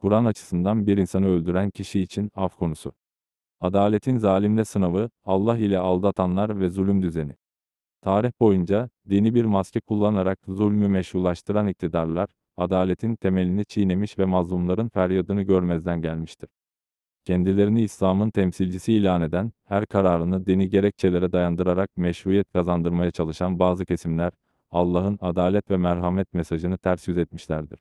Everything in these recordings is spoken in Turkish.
Kur'an açısından bir insanı öldüren kişi için af konusu. Adaletin zalimle sınavı, Allah ile aldatanlar ve zulüm düzeni. Tarih boyunca, dini bir maske kullanarak zulmü meşrulaştıran iktidarlar, adaletin temelini çiğnemiş ve mazlumların feryadını görmezden gelmiştir. Kendilerini İslam'ın temsilcisi ilan eden, her kararını dini gerekçelere dayandırarak meşruiyet kazandırmaya çalışan bazı kesimler, Allah'ın adalet ve merhamet mesajını ters yüz etmişlerdir.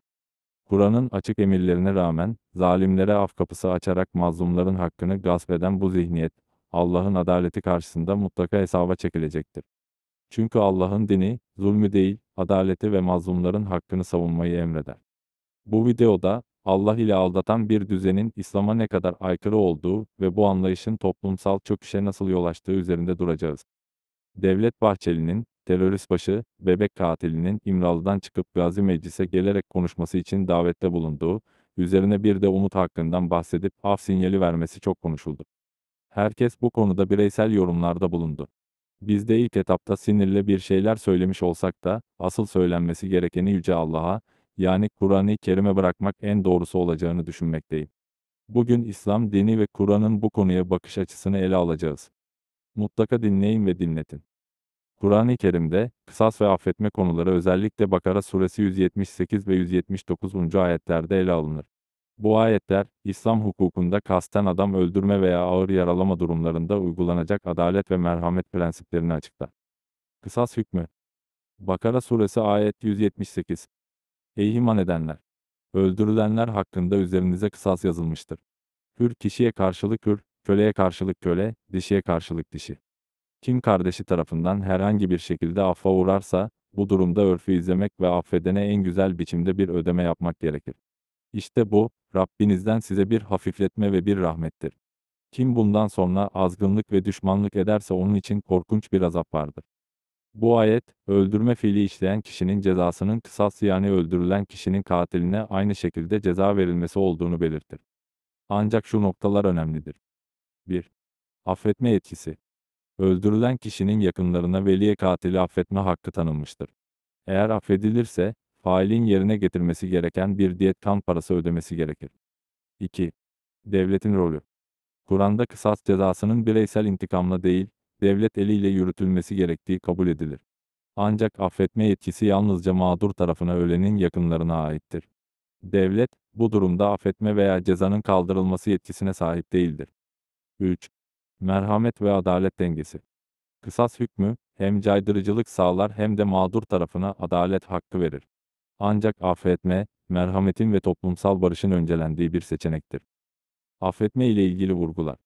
Kur'an'ın açık emirlerine rağmen, zalimlere af kapısı açarak mazlumların hakkını gasp eden bu zihniyet, Allah'ın adaleti karşısında mutlaka hesaba çekilecektir. Çünkü Allah'ın dini, zulmü değil, adaleti ve mazlumların hakkını savunmayı emreder. Bu videoda, Allah ile aldatan bir düzenin İslam'a ne kadar aykırı olduğu ve bu anlayışın toplumsal çöküşe nasıl yol açtığı üzerinde duracağız. Devlet Bahçeli'nin terörist başı, bebek katilinin İmralı'dan çıkıp Gazi Meclis'e gelerek konuşması için davette bulunduğu, üzerine bir de Umut Hakkı'ndan bahsedip af sinyali vermesi çok konuşuldu. Herkes bu konuda bireysel yorumlarda bulundu. Biz de ilk etapta sinirle bir şeyler söylemiş olsak da, asıl söylenmesi gerekeni Yüce Allah'a, yani Kur'an'ı Kerim'e bırakmak en doğrusu olacağını düşünmekteyim. Bugün İslam dini ve Kur'an'ın bu konuya bakış açısını ele alacağız. Mutlaka dinleyin ve dinletin. Kur'an-ı Kerim'de, kısas ve affetme konuları özellikle Bakara suresi 178 ve 179. ayetlerde ele alınır. Bu ayetler, İslam hukukunda kasten adam öldürme veya ağır yaralama durumlarında uygulanacak adalet ve merhamet prensiplerini açıklar. Kısas hükmü Bakara suresi ayet 178 Ey iman edenler! Öldürülenler hakkında üzerinize kısas yazılmıştır. Hür kişiye karşılık hür, köleye karşılık köle, dişiye karşılık dişi. Kim kardeşi tarafından herhangi bir şekilde affa uğrarsa, bu durumda örfü izlemek ve affedene en güzel biçimde bir ödeme yapmak gerekir. İşte bu, Rabbinizden size bir hafifletme ve bir rahmettir. Kim bundan sonra azgınlık ve düşmanlık ederse onun için korkunç bir azap vardır. Bu ayet, öldürme fiili işleyen kişinin cezasının kısas yani öldürülen kişinin katiline aynı şekilde ceza verilmesi olduğunu belirtir. Ancak şu noktalar önemlidir. 1. Affetme etkisi. Öldürülen kişinin yakınlarına veliye katili affetme hakkı tanınmıştır. Eğer affedilirse, failin yerine getirmesi gereken bir diyet kan parası ödemesi gerekir. 2. Devletin rolü Kur'an'da kısas cezasının bireysel intikamla değil, devlet eliyle yürütülmesi gerektiği kabul edilir. Ancak affetme yetkisi yalnızca mağdur tarafına ölenin yakınlarına aittir. Devlet, bu durumda affetme veya cezanın kaldırılması yetkisine sahip değildir. 3. Merhamet ve adalet dengesi. Kısas hükmü, hem caydırıcılık sağlar hem de mağdur tarafına adalet hakkı verir. Ancak affetme, merhametin ve toplumsal barışın öncelendiği bir seçenektir. Affetme ile ilgili vurgular.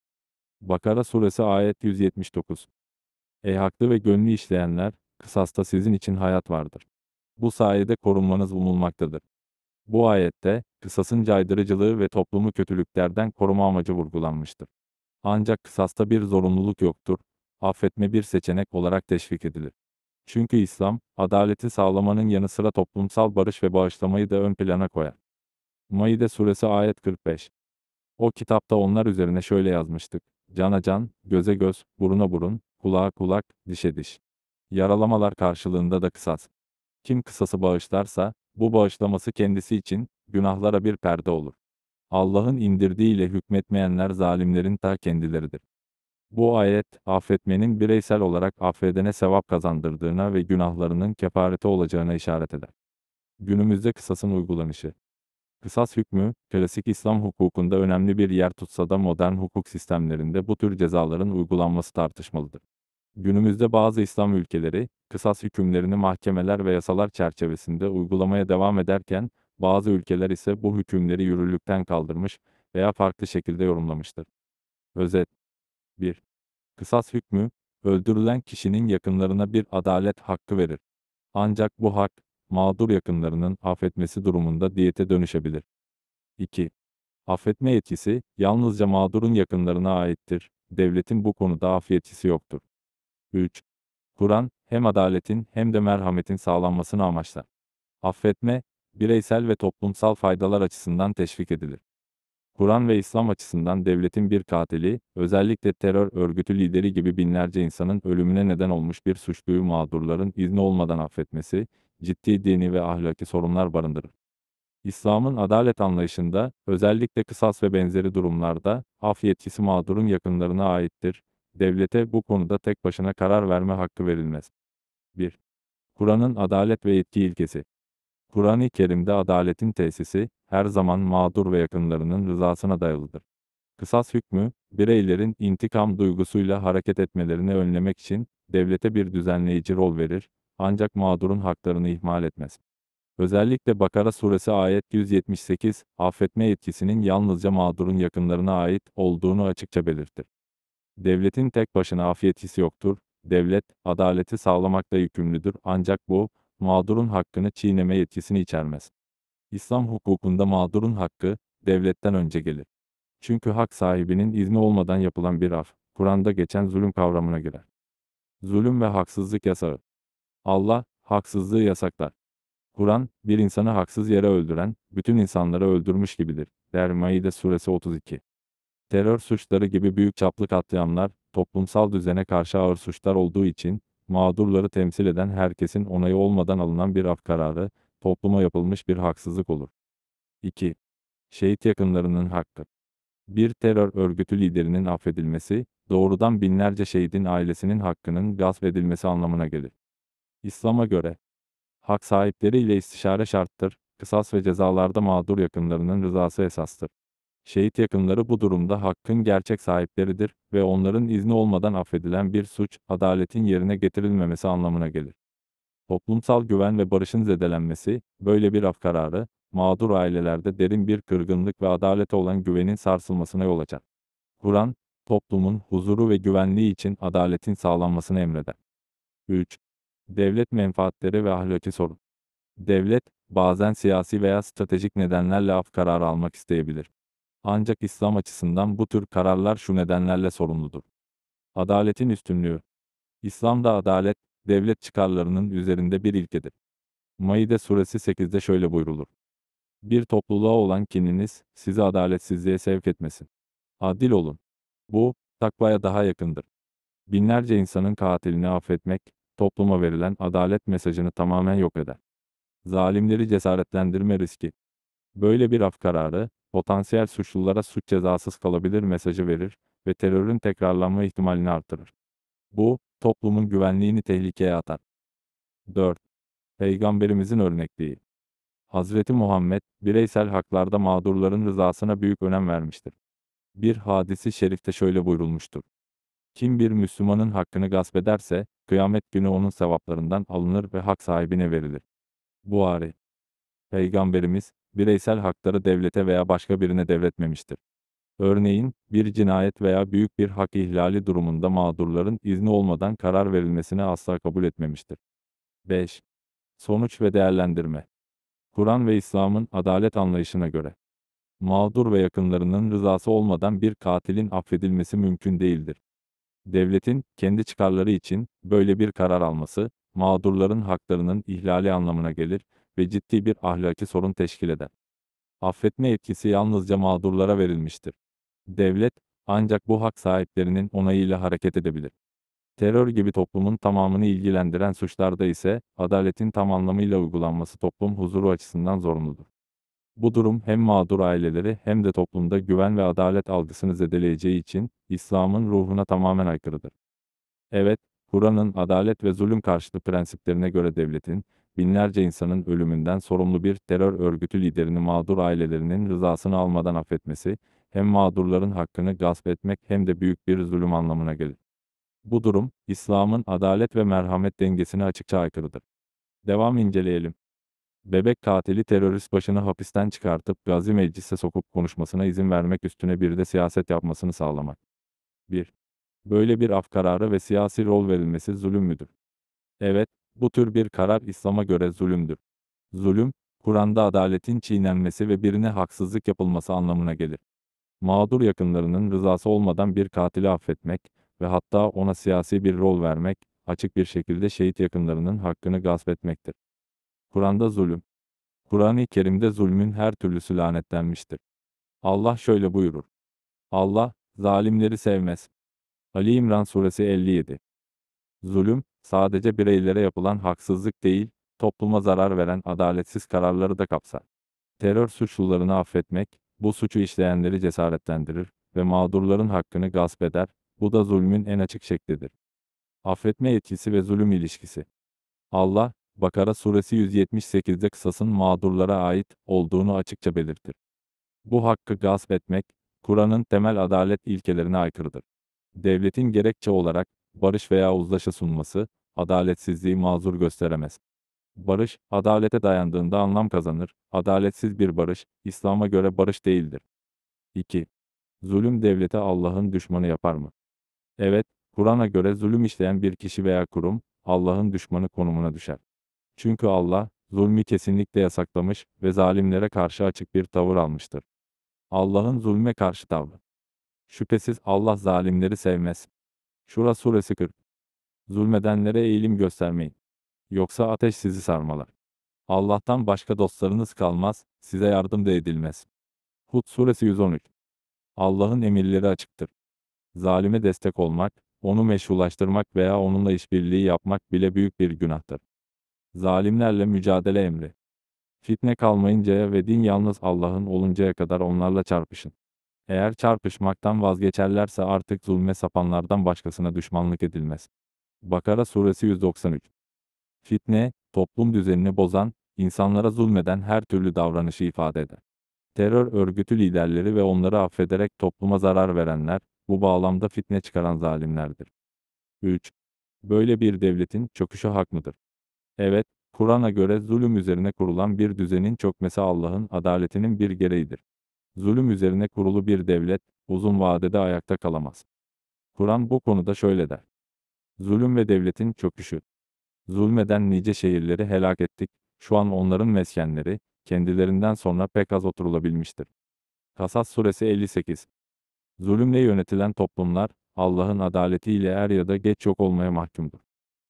Bakara suresi ayet 179. Ey haklı ve gönlü işleyenler, kısasta sizin için hayat vardır. Bu sayede korunmanız umulmaktadır. Bu ayette, kısasın caydırıcılığı ve toplumu kötülüklerden koruma amacı vurgulanmıştır. Ancak kısasta bir zorunluluk yoktur. Affetme bir seçenek olarak teşvik edilir. Çünkü İslam, adaleti sağlamanın yanı sıra toplumsal barış ve bağışlamayı da ön plana koyar. Maide suresi ayet 45. O kitapta onlar üzerine şöyle yazmıştık. Cana can, göze göz, buruna burun, kulağa kulak, dişe diş. Yaralamalar karşılığında da kısas. Kim kısası bağışlarsa, bu bağışlaması kendisi için, günahlara bir perde olur. Allah'ın indirdiğiyle hükmetmeyenler zalimlerin ta kendileridir. Bu ayet, affetmenin bireysel olarak affedene sevap kazandırdığına ve günahlarının kefareti olacağına işaret eder. Günümüzde kısasın uygulanışı. Kısas hükmü, klasik İslam hukukunda önemli bir yer tutsa da modern hukuk sistemlerinde bu tür cezaların uygulanması tartışmalıdır. Günümüzde bazı İslam ülkeleri, kısas hükümlerini mahkemeler ve yasalar çerçevesinde uygulamaya devam ederken, bazı ülkeler ise bu hükümleri yürürlükten kaldırmış veya farklı şekilde yorumlamıştır. Özet 1. Kısas hükmü, öldürülen kişinin yakınlarına bir adalet hakkı verir. Ancak bu hak, mağdur yakınlarının affetmesi durumunda diyete dönüşebilir. 2. Affetme yetkisi, yalnızca mağdurun yakınlarına aittir, devletin bu konuda af yetkisi yoktur. 3. Kur'an, hem adaletin hem de merhametin sağlanmasını amaçlar. Affetme, bireysel ve toplumsal faydalar açısından teşvik edilir. Kur'an ve İslam açısından devletin bir katili, özellikle terör örgütü lideri gibi binlerce insanın ölümüne neden olmuş bir suçluyu mağdurların izni olmadan affetmesi, ciddi dini ve ahlaki sorunlar barındırır. İslam'ın adalet anlayışında, özellikle kısas ve benzeri durumlarda, af yetkisi mağdurun yakınlarına aittir, devlete bu konuda tek başına karar verme hakkı verilmez. 1. Kur'an'ın adalet ve yetki ilkesi Kur'an-ı Kerim'de adaletin tesisi, her zaman mağdur ve yakınlarının rızasına dayalıdır. Kısas hükmü, bireylerin intikam duygusuyla hareket etmelerini önlemek için, devlete bir düzenleyici rol verir, ancak mağdurun haklarını ihmal etmez. Özellikle Bakara suresi ayet 178, affetme yetkisinin yalnızca mağdurun yakınlarına ait olduğunu açıkça belirtir. Devletin tek başına af yetkisi yoktur, devlet, adaleti sağlamakla yükümlüdür ancak bu, mağdurun hakkını çiğneme yetkisini içermez. İslam hukukunda mağdurun hakkı, devletten önce gelir. Çünkü hak sahibinin izni olmadan yapılan bir af, Kur'an'da geçen zulüm kavramına girer. Zulüm ve haksızlık yasağı. Allah, haksızlığı yasaklar. Kur'an, bir insanı haksız yere öldüren, bütün insanları öldürmüş gibidir. Der Maide Suresi 32. Terör suçları gibi büyük çaplı katliamlar, toplumsal düzene karşı ağır suçlar olduğu için, mağdurları temsil eden herkesin onayı olmadan alınan bir af kararı, topluma yapılmış bir haksızlık olur. 2. Şehit yakınlarının hakkı. Bir terör örgütü liderinin affedilmesi, doğrudan binlerce şehidin ailesinin hakkının gasp edilmesi anlamına gelir. İslam'a göre, hak sahipleri ile istişare şarttır, kısas ve cezalarda mağdur yakınlarının rızası esastır. Şehit yakınları bu durumda hakkın gerçek sahipleridir ve onların izni olmadan affedilen bir suç, adaletin yerine getirilmemesi anlamına gelir. Toplumsal güven ve barışın zedelenmesi, böyle bir af kararı, mağdur ailelerde derin bir kırgınlık ve adalete olan güvenin sarsılmasına yol açar. Kur'an, toplumun huzuru ve güvenliği için adaletin sağlanmasını emreder. 3. Devlet menfaatleri ve ahlaki sorun. Devlet, bazen siyasi veya stratejik nedenlerle af kararı almak isteyebilir. Ancak İslam açısından bu tür kararlar şu nedenlerle sorumludur. Adaletin üstünlüğü. İslam'da adalet, devlet çıkarlarının üzerinde bir ilkedir. Maide suresi 8'de şöyle buyrulur. Bir topluluğa olan kininiz, sizi adaletsizliğe sevk etmesin. Adil olun. Bu, takvaya daha yakındır. Binlerce insanın katilini affetmek, topluma verilen adalet mesajını tamamen yok eder. Zalimleri cesaretlendirme riski. Böyle bir af kararı, potansiyel suçlulara suç cezasız kalabilir mesajı verir ve terörün tekrarlanma ihtimalini artırır. Bu, toplumun güvenliğini tehlikeye atar. 4. Peygamberimizin örnekliği Hazreti Muhammed, bireysel haklarda mağdurların rızasına büyük önem vermiştir. Bir hadisi şerifte şöyle buyurulmuştur. Kim bir Müslümanın hakkını gasp ederse, kıyamet günü onun sevaplarından alınır ve hak sahibine verilir. Buhari Peygamberimiz, bireysel hakları devlete veya başka birine devretmemiştir. Örneğin, bir cinayet veya büyük bir hak ihlali durumunda mağdurların izni olmadan karar verilmesini asla kabul etmemiştir. 5. Sonuç ve değerlendirme Kur'an ve İslam'ın adalet anlayışına göre, mağdur ve yakınlarının rızası olmadan bir katilin affedilmesi mümkün değildir. Devletin, kendi çıkarları için, böyle bir karar alması, mağdurların haklarının ihlali anlamına gelir ve ciddi bir ahlaki sorun teşkil eder. Affetme etkisi yalnızca mağdurlara verilmiştir. Devlet, ancak bu hak sahiplerinin onayıyla hareket edebilir. Terör gibi toplumun tamamını ilgilendiren suçlarda ise, adaletin tam anlamıyla uygulanması toplum huzuru açısından zorunludur. Bu durum hem mağdur aileleri hem de toplumda güven ve adalet algısını zedeleyeceği için, İslam'ın ruhuna tamamen aykırıdır. Evet, Kur'an'ın adalet ve zulüm karşıtı prensiplerine göre devletin, binlerce insanın ölümünden sorumlu bir terör örgütü liderini mağdur ailelerinin rızasını almadan affetmesi, hem mağdurların hakkını gasp etmek hem de büyük bir zulüm anlamına gelir. Bu durum, İslam'ın adalet ve merhamet dengesine açıkça aykırıdır. Devam inceleyelim. Bebek katili terörist başını hapisten çıkartıp gazi meclise sokup konuşmasına izin vermek üstüne bir de siyaset yapmasını sağlamak. 1. Böyle bir af kararı ve siyasi rol verilmesi zulüm müdür? Evet, bu tür bir karar İslam'a göre zulümdür. Zulüm, Kur'an'da adaletin çiğnenmesi ve birine haksızlık yapılması anlamına gelir. Mağdur yakınlarının rızası olmadan bir katili affetmek ve hatta ona siyasi bir rol vermek, açık bir şekilde şehit yakınlarının hakkını gasp etmektir. Kur'an'da zulüm. Kur'an-ı Kerim'de zulmün her türlüsü lanetlenmiştir. Allah şöyle buyurur. Allah, zalimleri sevmez. Ali İmran Suresi 57 Zulüm, sadece bireylere yapılan haksızlık değil, topluma zarar veren adaletsiz kararları da kapsar. Terör suçlularını affetmek, bu suçu işleyenleri cesaretlendirir ve mağdurların hakkını gasp eder, bu da zulmün en açık şeklidir. Affetme etkisi ve zulüm ilişkisi. Allah, Bakara suresi 178'de kısasın mağdurlara ait olduğunu açıkça belirtir. Bu hakkı gasp etmek, Kur'an'ın temel adalet ilkelerine aykırıdır. Devletin gerekçe olarak barış veya uzlaşı sunması, adaletsizliği mazur gösteremez. Barış, adalete dayandığında anlam kazanır, adaletsiz bir barış, İslam'a göre barış değildir. 2. Zulüm devlete Allah'ın düşmanı yapar mı? Evet, Kur'an'a göre zulüm işleyen bir kişi veya kurum, Allah'ın düşmanı konumuna düşer. Çünkü Allah, zulmü kesinlikle yasaklamış ve zalimlere karşı açık bir tavır almıştır. Allah'ın zulme karşı tavrı. Şüphesiz Allah zalimleri sevmez. Şura suresi 40. Zulmedenlere eğilim göstermeyin. Yoksa ateş sizi sarmalar. Allah'tan başka dostlarınız kalmaz, size yardım da edilmez. Hud suresi 113. Allah'ın emirleri açıktır. Zalime destek olmak, onu meşrulaştırmak veya onunla işbirliği yapmak bile büyük bir günahtır. Zalimlerle mücadele emri. Fitne kalmayıncaya ve din yalnız Allah'ın oluncaya kadar onlarla çarpışın. Eğer çarpışmaktan vazgeçerlerse artık zulme sapanlardan başkasına düşmanlık edilmez. Bakara suresi 193 Fitne, toplum düzenini bozan, insanlara zulmeden her türlü davranışı ifade eder. Terör örgütü liderleri ve onları affederek topluma zarar verenler, bu bağlamda fitne çıkaran zalimlerdir. 3. Böyle bir devletin çöküşü hak mıdır? Evet, Kur'an'a göre zulüm üzerine kurulan bir düzenin çökmesi Allah'ın adaletinin bir gereğidir zulüm üzerine kurulu bir devlet, uzun vadede ayakta kalamaz. Kur'an bu konuda şöyle der. Zulüm ve devletin çöküşü. Zulmeden nice şehirleri helak ettik, şu an onların meskenleri, kendilerinden sonra pek az oturulabilmiştir. Kasas Suresi 58 Zulümle yönetilen toplumlar, Allah'ın adaletiyle er ya da geç yok olmaya mahkumdur.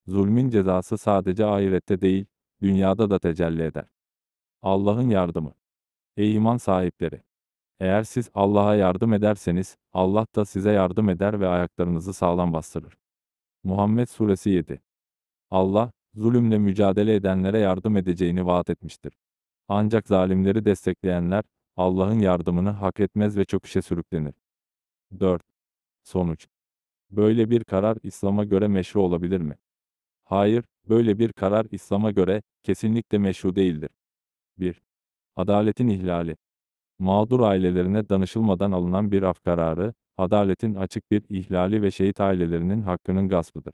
Zulmün cezası sadece ahirette değil, dünyada da tecelli eder. Allah'ın yardımı. Ey iman sahipleri! Eğer siz Allah'a yardım ederseniz, Allah da size yardım eder ve ayaklarınızı sağlam bastırır. Muhammed Suresi 7 Allah, zulümle mücadele edenlere yardım edeceğini vaat etmiştir. Ancak zalimleri destekleyenler, Allah'ın yardımını hak etmez ve çöküşe sürüklenir. 4. Sonuç Böyle bir karar İslam'a göre meşru olabilir mi? Hayır, böyle bir karar İslam'a göre kesinlikle meşru değildir. 1. Adaletin ihlali mağdur ailelerine danışılmadan alınan bir af kararı, adaletin açık bir ihlali ve şehit ailelerinin hakkının gaspıdır.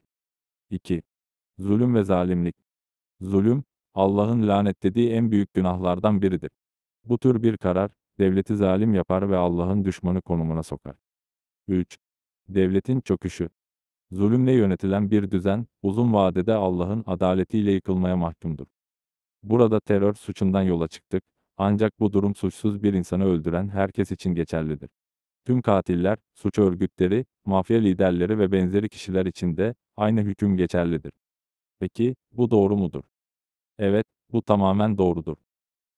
2. Zulüm ve zalimlik. Zulüm, Allah'ın lanetlediği en büyük günahlardan biridir. Bu tür bir karar, devleti zalim yapar ve Allah'ın düşmanı konumuna sokar. 3. Devletin çöküşü. Zulümle yönetilen bir düzen, uzun vadede Allah'ın adaletiyle yıkılmaya mahkumdur. Burada terör suçundan yola çıktık ancak bu durum suçsuz bir insanı öldüren herkes için geçerlidir. Tüm katiller, suç örgütleri, mafya liderleri ve benzeri kişiler için de aynı hüküm geçerlidir. Peki, bu doğru mudur? Evet, bu tamamen doğrudur.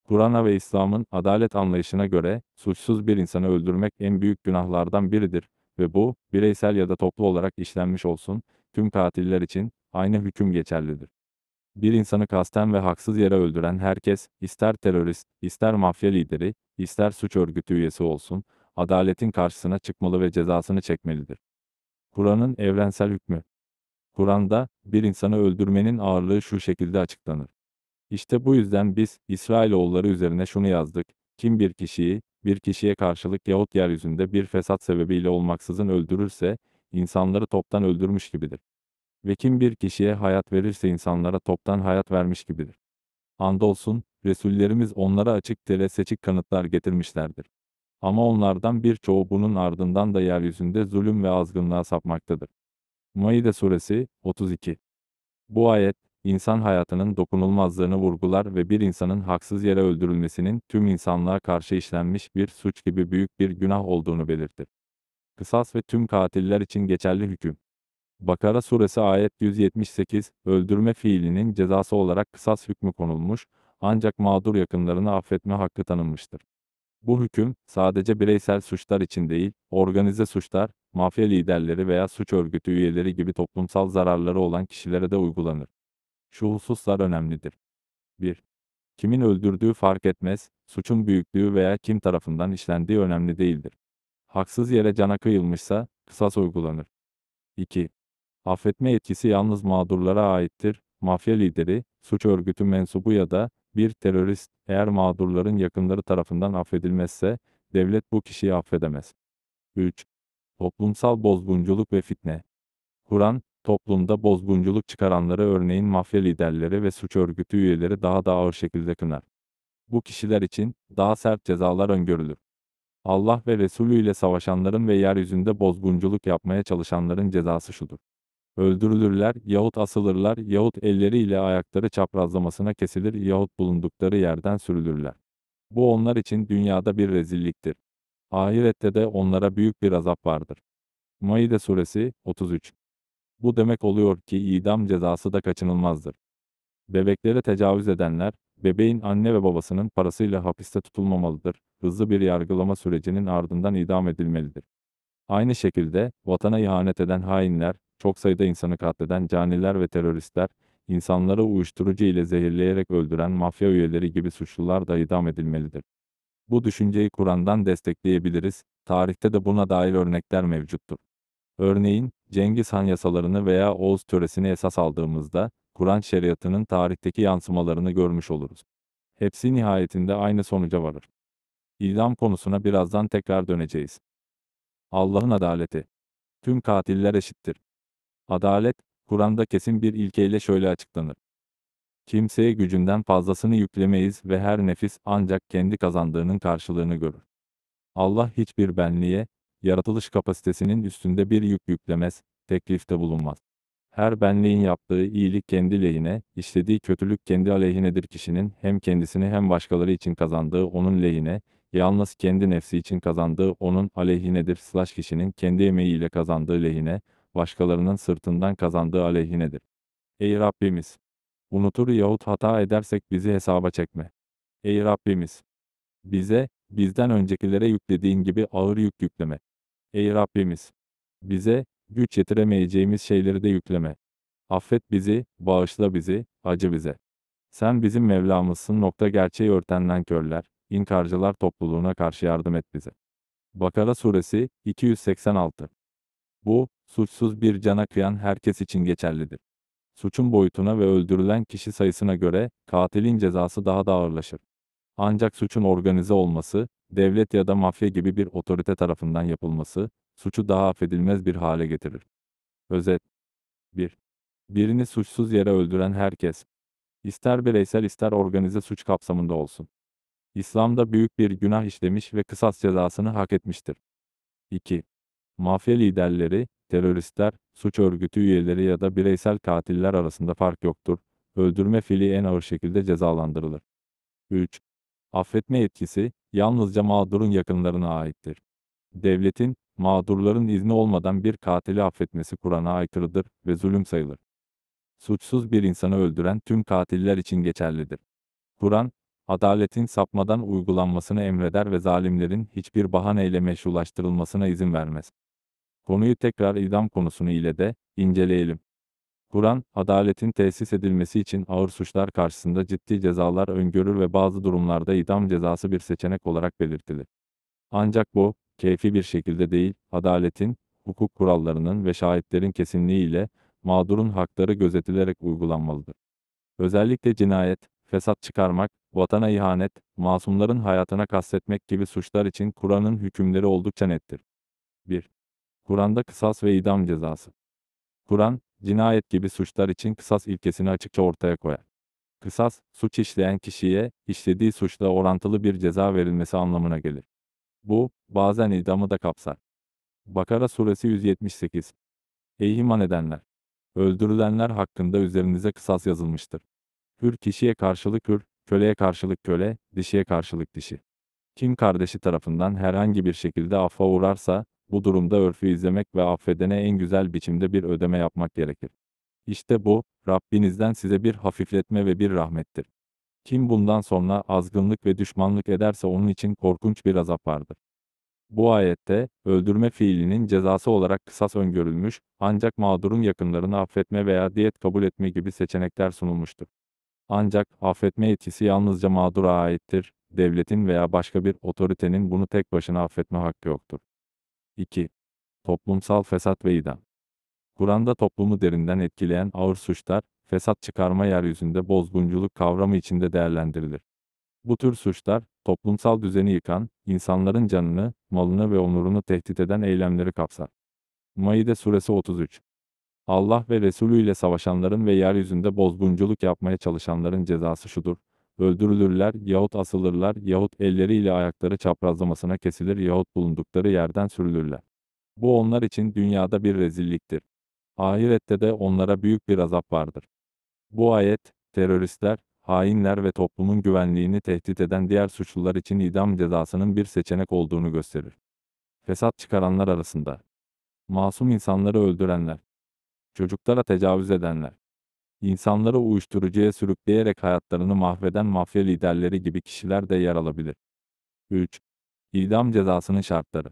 Kur'an'a ve İslam'ın adalet anlayışına göre, suçsuz bir insanı öldürmek en büyük günahlardan biridir ve bu, bireysel ya da toplu olarak işlenmiş olsun, tüm katiller için aynı hüküm geçerlidir. Bir insanı kasten ve haksız yere öldüren herkes, ister terörist, ister mafya lideri, ister suç örgütü üyesi olsun, adaletin karşısına çıkmalı ve cezasını çekmelidir. Kur'an'ın evrensel hükmü Kur'an'da, bir insanı öldürmenin ağırlığı şu şekilde açıklanır. İşte bu yüzden biz, İsrailoğulları üzerine şunu yazdık, kim bir kişiyi, bir kişiye karşılık yahut yeryüzünde bir fesat sebebiyle olmaksızın öldürürse, insanları toptan öldürmüş gibidir. Ve kim bir kişiye hayat verirse insanlara toptan hayat vermiş gibidir. Andolsun, Resullerimiz onlara açık tere seçik kanıtlar getirmişlerdir. Ama onlardan birçoğu bunun ardından da yeryüzünde zulüm ve azgınlığa sapmaktadır. Maide Suresi 32 Bu ayet, insan hayatının dokunulmazlığını vurgular ve bir insanın haksız yere öldürülmesinin tüm insanlığa karşı işlenmiş bir suç gibi büyük bir günah olduğunu belirtir. Kısas ve tüm katiller için geçerli hüküm. Bakara suresi ayet 178, öldürme fiilinin cezası olarak kısas hükmü konulmuş, ancak mağdur yakınlarını affetme hakkı tanınmıştır. Bu hüküm, sadece bireysel suçlar için değil, organize suçlar, mafya liderleri veya suç örgütü üyeleri gibi toplumsal zararları olan kişilere de uygulanır. Şu hususlar önemlidir. 1. Kimin öldürdüğü fark etmez, suçun büyüklüğü veya kim tarafından işlendiği önemli değildir. Haksız yere cana kıyılmışsa, kısas uygulanır. 2. Affetme etkisi yalnız mağdurlara aittir. Mafya lideri, suç örgütü mensubu ya da bir terörist eğer mağdurların yakınları tarafından affedilmezse devlet bu kişiyi affedemez. 3. Toplumsal bozgunculuk ve fitne. Kur'an, toplumda bozgunculuk çıkaranları örneğin mafya liderleri ve suç örgütü üyeleri daha da ağır şekilde kınar. Bu kişiler için daha sert cezalar öngörülür. Allah ve Resulü ile savaşanların ve yeryüzünde bozgunculuk yapmaya çalışanların cezası şudur öldürülürler yahut asılırlar yahut elleriyle ayakları çaprazlamasına kesilir yahut bulundukları yerden sürülürler. Bu onlar için dünyada bir rezilliktir. Ahirette de onlara büyük bir azap vardır. Maide suresi 33 Bu demek oluyor ki idam cezası da kaçınılmazdır. Bebeklere tecavüz edenler, bebeğin anne ve babasının parasıyla hapiste tutulmamalıdır, hızlı bir yargılama sürecinin ardından idam edilmelidir. Aynı şekilde, vatana ihanet eden hainler, çok sayıda insanı katleden caniler ve teröristler, insanları uyuşturucu ile zehirleyerek öldüren mafya üyeleri gibi suçlular da idam edilmelidir. Bu düşünceyi Kur'an'dan destekleyebiliriz, tarihte de buna dair örnekler mevcuttur. Örneğin, Cengiz Han yasalarını veya Oğuz töresini esas aldığımızda, Kur'an şeriatının tarihteki yansımalarını görmüş oluruz. Hepsi nihayetinde aynı sonuca varır. İdam konusuna birazdan tekrar döneceğiz. Allah'ın adaleti. Tüm katiller eşittir. Adalet, Kur'an'da kesin bir ilkeyle şöyle açıklanır. Kimseye gücünden fazlasını yüklemeyiz ve her nefis ancak kendi kazandığının karşılığını görür. Allah hiçbir benliğe, yaratılış kapasitesinin üstünde bir yük yüklemez, teklifte bulunmaz. Her benliğin yaptığı iyilik kendi lehine, işlediği kötülük kendi aleyhinedir kişinin hem kendisini hem başkaları için kazandığı onun lehine, yalnız kendi nefsi için kazandığı onun aleyhinedir slash kişinin kendi emeğiyle kazandığı lehine, başkalarının sırtından kazandığı aleyhinedir. Ey Rabbimiz! Unutur yahut hata edersek bizi hesaba çekme. Ey Rabbimiz! Bize, bizden öncekilere yüklediğin gibi ağır yük yükleme. Ey Rabbimiz! Bize, güç yetiremeyeceğimiz şeyleri de yükleme. Affet bizi, bağışla bizi, acı bize. Sen bizim Mevlamızsın. Nokta gerçeği örtenlen körler, inkarcılar topluluğuna karşı yardım et bize. Bakara suresi 286. Bu suçsuz bir cana kıyan herkes için geçerlidir. Suçun boyutuna ve öldürülen kişi sayısına göre katilin cezası daha da ağırlaşır. Ancak suçun organize olması, devlet ya da mafya gibi bir otorite tarafından yapılması, suçu daha affedilmez bir hale getirir. Özet 1. Birini suçsuz yere öldüren herkes, ister bireysel ister organize suç kapsamında olsun. İslam'da büyük bir günah işlemiş ve kısas cezasını hak etmiştir. 2. Mafya liderleri, teröristler, suç örgütü üyeleri ya da bireysel katiller arasında fark yoktur. Öldürme fiili en ağır şekilde cezalandırılır. 3. Affetme yetkisi yalnızca mağdurun yakınlarına aittir. Devletin, mağdurların izni olmadan bir katili affetmesi Kur'an'a aykırıdır ve zulüm sayılır. Suçsuz bir insanı öldüren tüm katiller için geçerlidir. Kur'an, adaletin sapmadan uygulanmasını emreder ve zalimlerin hiçbir bahaneyle meşrulaştırılmasına izin vermez. Konuyu tekrar idam konusunu ile de inceleyelim. Kur'an, adaletin tesis edilmesi için ağır suçlar karşısında ciddi cezalar öngörür ve bazı durumlarda idam cezası bir seçenek olarak belirtilir. Ancak bu, keyfi bir şekilde değil, adaletin, hukuk kurallarının ve şahitlerin kesinliği ile mağdurun hakları gözetilerek uygulanmalıdır. Özellikle cinayet, fesat çıkarmak, vatana ihanet, masumların hayatına kastetmek gibi suçlar için Kur'an'ın hükümleri oldukça nettir. 1. Kur'an'da kısas ve idam cezası. Kur'an, cinayet gibi suçlar için kısas ilkesini açıkça ortaya koyar. Kısas, suç işleyen kişiye, işlediği suçla orantılı bir ceza verilmesi anlamına gelir. Bu, bazen idamı da kapsar. Bakara suresi 178 Ey iman edenler! Öldürülenler hakkında üzerinize kısas yazılmıştır. Hür kişiye karşılık hür, köleye karşılık köle, dişiye karşılık dişi. Kim kardeşi tarafından herhangi bir şekilde affa uğrarsa, bu durumda örfü izlemek ve affedene en güzel biçimde bir ödeme yapmak gerekir. İşte bu, Rabbinizden size bir hafifletme ve bir rahmettir. Kim bundan sonra azgınlık ve düşmanlık ederse onun için korkunç bir azap vardır. Bu ayette, öldürme fiilinin cezası olarak kısas öngörülmüş, ancak mağdurun yakınlarını affetme veya diyet kabul etme gibi seçenekler sunulmuştur. Ancak affetme etkisi yalnızca mağdura aittir, devletin veya başka bir otoritenin bunu tek başına affetme hakkı yoktur. 2. Toplumsal fesat ve idam. Kur'an'da toplumu derinden etkileyen ağır suçlar, fesat çıkarma yeryüzünde bozgunculuk kavramı içinde değerlendirilir. Bu tür suçlar, toplumsal düzeni yıkan, insanların canını, malını ve onurunu tehdit eden eylemleri kapsar. Maide Suresi 33 Allah ve Resulü ile savaşanların ve yeryüzünde bozgunculuk yapmaya çalışanların cezası şudur, öldürülürler yahut asılırlar yahut elleriyle ayakları çaprazlamasına kesilir yahut bulundukları yerden sürülürler. Bu onlar için dünyada bir rezilliktir. Ahirette de onlara büyük bir azap vardır. Bu ayet, teröristler, hainler ve toplumun güvenliğini tehdit eden diğer suçlular için idam cezasının bir seçenek olduğunu gösterir. Fesat çıkaranlar arasında masum insanları öldürenler, çocuklara tecavüz edenler, İnsanları uyuşturucuya sürükleyerek hayatlarını mahveden mafya liderleri gibi kişiler de yer alabilir. 3. İdam cezasının şartları.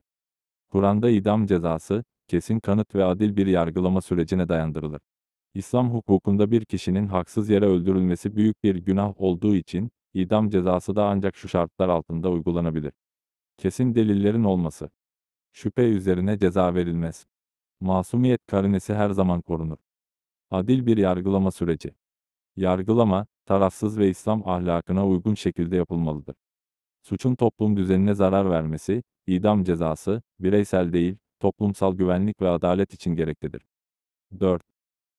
Kur'an'da idam cezası, kesin kanıt ve adil bir yargılama sürecine dayandırılır. İslam hukukunda bir kişinin haksız yere öldürülmesi büyük bir günah olduğu için, idam cezası da ancak şu şartlar altında uygulanabilir. Kesin delillerin olması. Şüphe üzerine ceza verilmez. Masumiyet karinesi her zaman korunur adil bir yargılama süreci. Yargılama, tarafsız ve İslam ahlakına uygun şekilde yapılmalıdır. Suçun toplum düzenine zarar vermesi, idam cezası, bireysel değil, toplumsal güvenlik ve adalet için gereklidir. 4.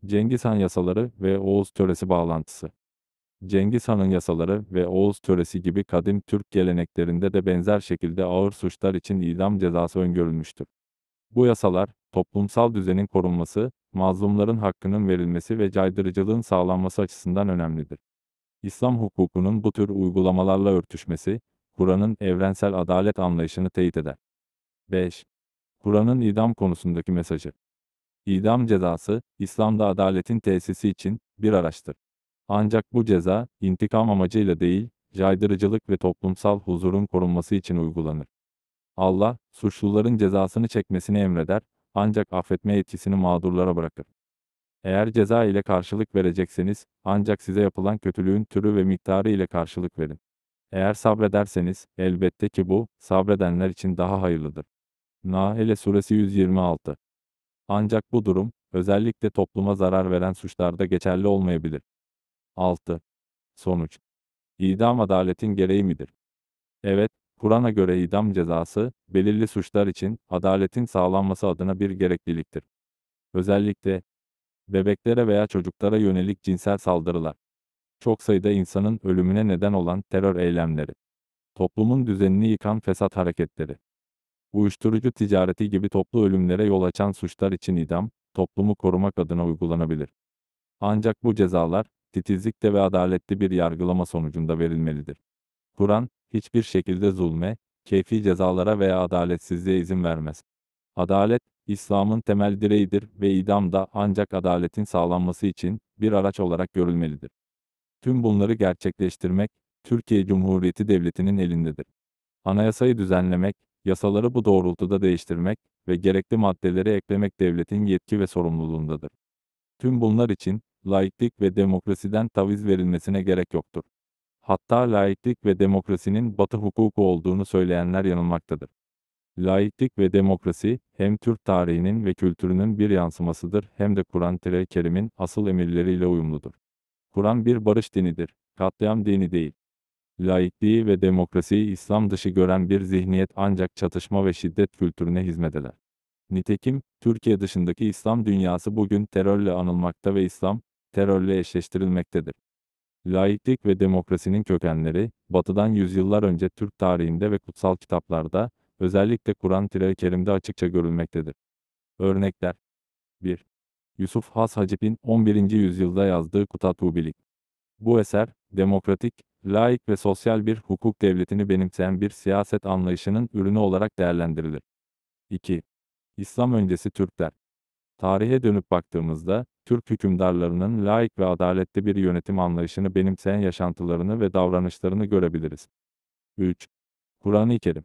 Cengiz Han yasaları ve Oğuz töresi bağlantısı. Cengiz Han'ın yasaları ve Oğuz töresi gibi kadim Türk geleneklerinde de benzer şekilde ağır suçlar için idam cezası öngörülmüştür. Bu yasalar, toplumsal düzenin korunması, mazlumların hakkının verilmesi ve caydırıcılığın sağlanması açısından önemlidir. İslam hukukunun bu tür uygulamalarla örtüşmesi, Kur'an'ın evrensel adalet anlayışını teyit eder. 5. Kur'an'ın idam konusundaki mesajı. İdam cezası, İslam'da adaletin tesisi için bir araçtır. Ancak bu ceza, intikam amacıyla değil, caydırıcılık ve toplumsal huzurun korunması için uygulanır. Allah, suçluların cezasını çekmesini emreder, ancak affetme yetkisini mağdurlara bırakır. Eğer ceza ile karşılık verecekseniz, ancak size yapılan kötülüğün türü ve miktarı ile karşılık verin. Eğer sabrederseniz, elbette ki bu, sabredenler için daha hayırlıdır. Nahile Suresi 126 Ancak bu durum, özellikle topluma zarar veren suçlarda geçerli olmayabilir. 6. Sonuç İdam adaletin gereği midir? Evet, Kur'an'a göre idam cezası, belirli suçlar için adaletin sağlanması adına bir gerekliliktir. Özellikle bebeklere veya çocuklara yönelik cinsel saldırılar, çok sayıda insanın ölümüne neden olan terör eylemleri, toplumun düzenini yıkan fesat hareketleri, uyuşturucu ticareti gibi toplu ölümlere yol açan suçlar için idam, toplumu korumak adına uygulanabilir. Ancak bu cezalar, titizlikte ve adaletli bir yargılama sonucunda verilmelidir. Kur'an, hiçbir şekilde zulme, keyfi cezalara veya adaletsizliğe izin vermez. Adalet, İslam'ın temel direğidir ve idam da ancak adaletin sağlanması için bir araç olarak görülmelidir. Tüm bunları gerçekleştirmek, Türkiye Cumhuriyeti Devleti'nin elindedir. Anayasayı düzenlemek, yasaları bu doğrultuda değiştirmek ve gerekli maddeleri eklemek devletin yetki ve sorumluluğundadır. Tüm bunlar için laiklik ve demokrasiden taviz verilmesine gerek yoktur hatta laiklik ve demokrasinin batı hukuku olduğunu söyleyenler yanılmaktadır. Laiklik ve demokrasi, hem Türk tarihinin ve kültürünün bir yansımasıdır hem de Kur'an-ı Kerim'in asıl emirleriyle uyumludur. Kur'an bir barış dinidir, katliam dini değil. Laikliği ve demokrasiyi İslam dışı gören bir zihniyet ancak çatışma ve şiddet kültürüne hizmet eder. Nitekim, Türkiye dışındaki İslam dünyası bugün terörle anılmakta ve İslam, terörle eşleştirilmektedir. Laiklik ve demokrasinin kökenleri, batıdan yüzyıllar önce Türk tarihinde ve kutsal kitaplarda, özellikle Kur'an-ı Kerim'de açıkça görülmektedir. Örnekler 1. Yusuf Has Hacip'in 11. yüzyılda yazdığı Kutatubilik. Bu eser, demokratik, laik ve sosyal bir hukuk devletini benimseyen bir siyaset anlayışının ürünü olarak değerlendirilir. 2. İslam öncesi Türkler Tarihe dönüp baktığımızda, Türk hükümdarlarının laik ve adaletli bir yönetim anlayışını benimseyen yaşantılarını ve davranışlarını görebiliriz. 3. Kur'an-ı Kerim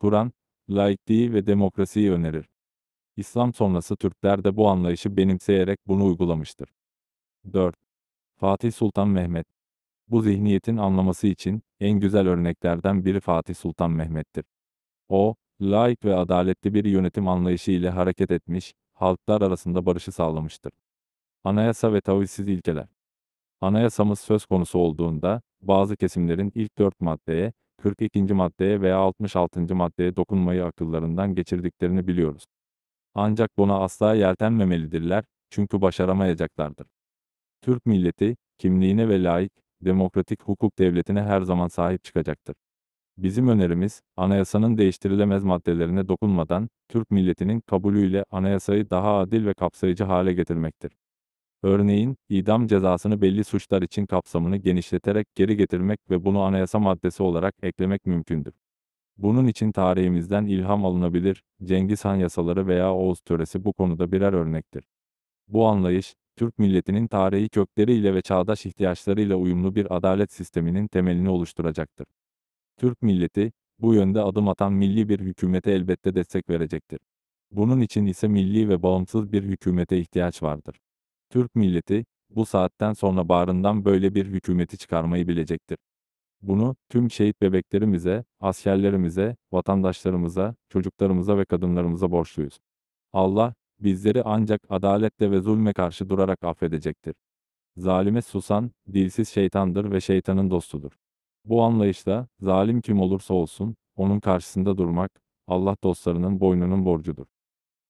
Kur'an, laikliği ve demokrasiyi önerir. İslam sonrası Türkler de bu anlayışı benimseyerek bunu uygulamıştır. 4. Fatih Sultan Mehmet Bu zihniyetin anlaması için, en güzel örneklerden biri Fatih Sultan Mehmet'tir. O, laik ve adaletli bir yönetim anlayışı ile hareket etmiş, halklar arasında barışı sağlamıştır. Anayasa ve tavizsiz ilkeler Anayasamız söz konusu olduğunda, bazı kesimlerin ilk dört maddeye, 42. maddeye veya 66. maddeye dokunmayı akıllarından geçirdiklerini biliyoruz. Ancak buna asla yeltenmemelidirler, çünkü başaramayacaklardır. Türk milleti, kimliğine ve layık, demokratik hukuk devletine her zaman sahip çıkacaktır. Bizim önerimiz, anayasanın değiştirilemez maddelerine dokunmadan, Türk milletinin kabulüyle anayasayı daha adil ve kapsayıcı hale getirmektir. Örneğin, idam cezasını belli suçlar için kapsamını genişleterek geri getirmek ve bunu anayasa maddesi olarak eklemek mümkündür. Bunun için tarihimizden ilham alınabilir, Cengiz Han yasaları veya Oğuz töresi bu konuda birer örnektir. Bu anlayış, Türk milletinin tarihi kökleriyle ve çağdaş ihtiyaçlarıyla uyumlu bir adalet sisteminin temelini oluşturacaktır. Türk milleti, bu yönde adım atan milli bir hükümete elbette destek verecektir. Bunun için ise milli ve bağımsız bir hükümete ihtiyaç vardır. Türk milleti, bu saatten sonra bağrından böyle bir hükümeti çıkarmayı bilecektir. Bunu, tüm şehit bebeklerimize, askerlerimize, vatandaşlarımıza, çocuklarımıza ve kadınlarımıza borçluyuz. Allah, bizleri ancak adaletle ve zulme karşı durarak affedecektir. Zalime susan, dilsiz şeytandır ve şeytanın dostudur. Bu anlayışla, zalim kim olursa olsun, onun karşısında durmak, Allah dostlarının boynunun borcudur.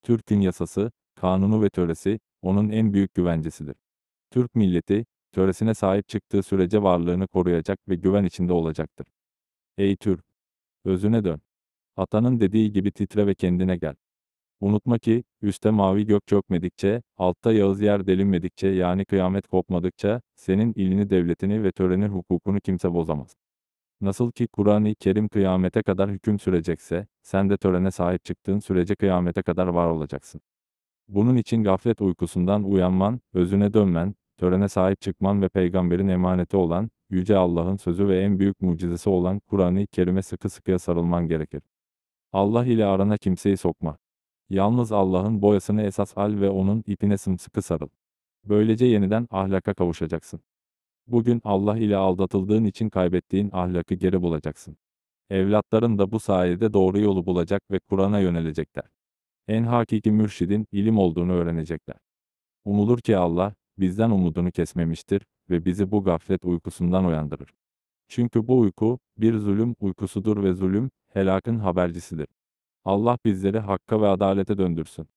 Türk'ün yasası, kanunu ve töresi, onun en büyük güvencesidir. Türk milleti, töresine sahip çıktığı sürece varlığını koruyacak ve güven içinde olacaktır. Ey Türk! Özüne dön. Atanın dediği gibi titre ve kendine gel. Unutma ki, üstte mavi gök çökmedikçe, altta yağız yer delinmedikçe yani kıyamet kopmadıkça, senin ilini devletini ve töreni hukukunu kimse bozamaz. Nasıl ki Kur'an-ı Kerim kıyamete kadar hüküm sürecekse, sen de törene sahip çıktığın sürece kıyamete kadar var olacaksın. Bunun için gaflet uykusundan uyanman, özüne dönmen, törene sahip çıkman ve peygamberin emaneti olan, Yüce Allah'ın sözü ve en büyük mucizesi olan Kur'an-ı Kerim'e sıkı sıkıya sarılman gerekir. Allah ile arana kimseyi sokma. Yalnız Allah'ın boyasını esas al ve onun ipine sımsıkı sarıl. Böylece yeniden ahlaka kavuşacaksın. Bugün Allah ile aldatıldığın için kaybettiğin ahlakı geri bulacaksın. Evlatların da bu sayede doğru yolu bulacak ve Kur'an'a yönelecekler. En hakiki mürşidin ilim olduğunu öğrenecekler. Umulur ki Allah, bizden umudunu kesmemiştir ve bizi bu gaflet uykusundan uyandırır. Çünkü bu uyku, bir zulüm uykusudur ve zulüm, helakın habercisidir. Allah bizleri hakka ve adalete döndürsün.